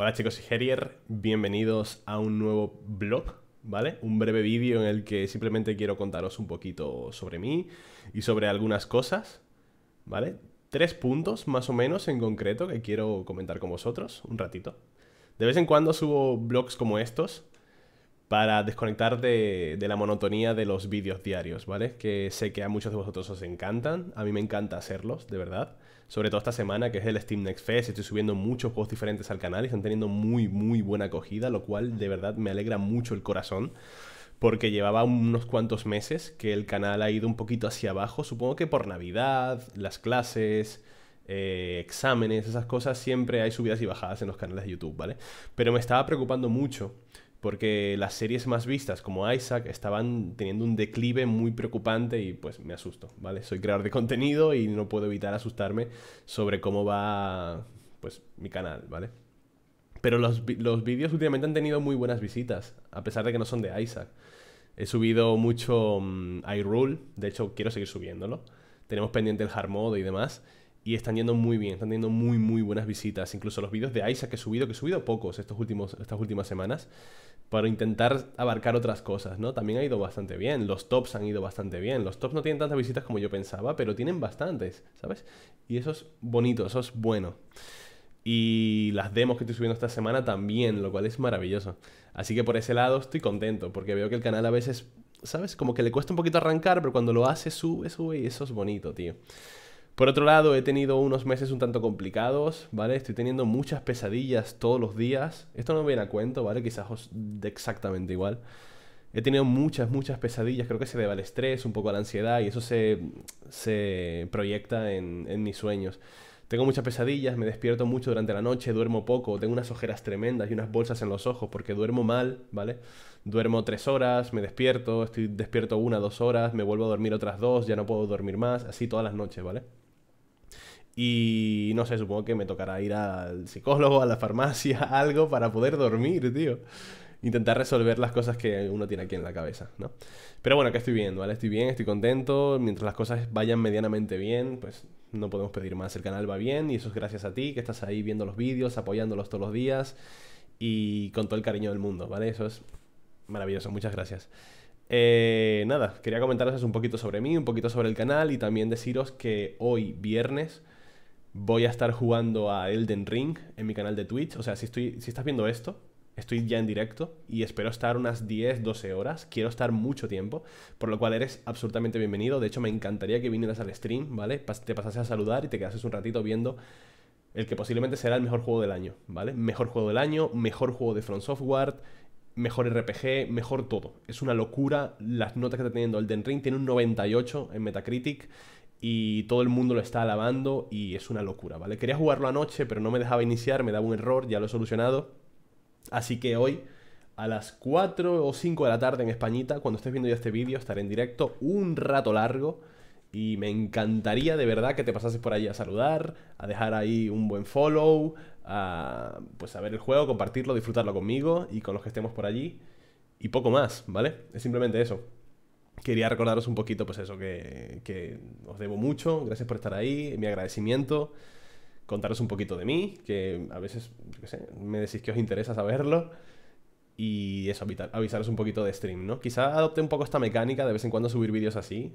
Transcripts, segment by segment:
Hola chicos y Herier, bienvenidos a un nuevo blog, ¿vale? Un breve vídeo en el que simplemente quiero contaros un poquito sobre mí y sobre algunas cosas, ¿vale? Tres puntos más o menos en concreto que quiero comentar con vosotros un ratito. De vez en cuando subo blogs como estos, para desconectar de, la monotonía de los vídeos diarios, ¿vale? Que sé que a muchos de vosotros os encantan, a mí me encanta hacerlos, de verdad. Sobre todo esta semana, que es el Steam Next Fest, estoy subiendo muchos juegos diferentes al canal y están teniendo muy, muy buena acogida, lo cual de verdad me alegra mucho el corazón porque llevaba unos cuantos meses que el canal ha ido un poquito hacia abajo, supongo que por Navidad, las clases, eh, exámenes, esas cosas, siempre hay subidas y bajadas en los canales de YouTube, ¿vale? Pero me estaba preocupando mucho porque las series más vistas como Isaac estaban teniendo un declive muy preocupante y pues me asusto, ¿vale? Soy creador de contenido y no puedo evitar asustarme sobre cómo va pues mi canal, ¿vale? Pero los, vídeos últimamente han tenido muy buenas visitas, a pesar de que no son de Isaac. He subido mucho mm, iRule, de hecho quiero seguir subiéndolo. Tenemos pendiente el hard mode y demás y están yendo muy bien, están teniendo muy, muy buenas visitas. Incluso los vídeos de Isaac que he subido, que he subido pocos estos últimos, estas últimas semanas, para intentar abarcar otras cosas, ¿no? También ha ido bastante bien, los tops han ido bastante bien. Los tops no tienen tantas visitas como yo pensaba, pero tienen bastantes, ¿sabes? Y eso es bonito, eso es bueno. Y las demos que estoy subiendo esta semana también, lo cual es maravilloso. Así que por ese lado estoy contento, porque veo que el canal a veces, ¿sabes? Como que le cuesta un poquito arrancar, pero cuando lo hace sube, sube y eso es bonito, tío. Por otro lado, he tenido unos meses un tanto complicados, ¿vale? Estoy teniendo muchas pesadillas todos los días. Esto no me viene a cuento, ¿vale? Quizás exactamente igual. He tenido muchas, muchas pesadillas. Creo que se debe al estrés, un poco a la ansiedad, y eso se, se proyecta en, en mis sueños. Tengo muchas pesadillas, me despierto mucho durante la noche, duermo poco, tengo unas ojeras tremendas y unas bolsas en los ojos porque duermo mal, ¿vale? Duermo tres horas, me despierto, estoy despierto una, dos horas, me vuelvo a dormir otras dos, ya no puedo dormir más, así todas las noches, ¿vale? Y no sé, supongo que me tocará ir al psicólogo, a la farmacia, algo para poder dormir, tío. Intentar resolver las cosas que uno tiene aquí en la cabeza, ¿no? Pero bueno, que estoy bien, ¿vale? Estoy bien, estoy contento. Mientras las cosas vayan medianamente bien, pues no podemos pedir más. El canal va bien y eso es gracias a ti que estás ahí viendo los vídeos, apoyándolos todos los días y con todo el cariño del mundo, ¿vale? Eso es maravilloso, muchas gracias. Eh, nada, quería comentaros un poquito sobre mí, un poquito sobre el canal y también deciros que hoy viernes voy a estar jugando a Elden Ring en mi canal de Twitch. O sea, si, estoy, si estás viendo esto, estoy ya en directo y espero estar unas 10, 12 horas. Quiero estar mucho tiempo, por lo cual eres absolutamente bienvenido. De hecho, me encantaría que vinieras al stream, ¿vale? Te pasases a saludar y te quedases un ratito viendo el que posiblemente será el mejor juego del año, ¿vale? Mejor juego del año, mejor juego de Front Software, mejor RPG, mejor todo. Es una locura las notas que está teniendo Elden Ring. Tiene un 98 en Metacritic y todo el mundo lo está alabando y es una locura, ¿vale? Quería jugarlo anoche, pero no me dejaba iniciar, me daba un error, ya lo he solucionado. Así que hoy, a las 4 o 5 de la tarde en Españita, cuando estés viendo ya este vídeo, estaré en directo un rato largo. Y me encantaría de verdad que te pasases por allí a saludar, a dejar ahí un buen follow, a pues a ver el juego, compartirlo, disfrutarlo conmigo y con los que estemos por allí. Y poco más, ¿vale? Es simplemente eso quería recordaros un poquito, pues eso, que, os debo mucho, gracias por estar ahí, mi agradecimiento, contaros un poquito de mí, que a veces, yo qué sé, me decís que os interesa saberlo, y eso, avisaros un poquito de stream, ¿no? Quizá adopte un poco esta mecánica de vez en cuando subir vídeos así,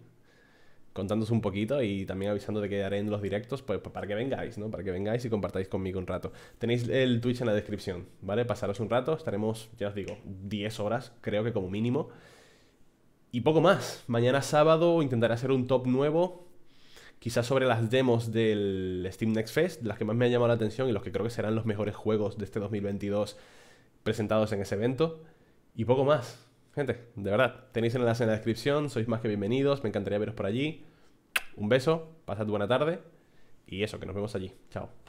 contándos un poquito y también avisando de que haré en los directos, pues, pues para que vengáis, ¿no? Para que vengáis y compartáis conmigo un rato. Tenéis el Twitch en la descripción, ¿vale? Pasaros un rato, estaremos, ya os digo, 10 horas, creo que como mínimo. Y poco más. Mañana sábado intentaré hacer un top nuevo. Quizás sobre las demos del Steam Next Fest, las que más me han llamado la atención y los que creo que serán los mejores juegos de este 2022 presentados en ese evento. Y poco más. Gente, de verdad, tenéis el enlace en la descripción, sois más que bienvenidos, me encantaría veros por allí. Un beso, pasad buena tarde y eso, que nos vemos allí. Chao.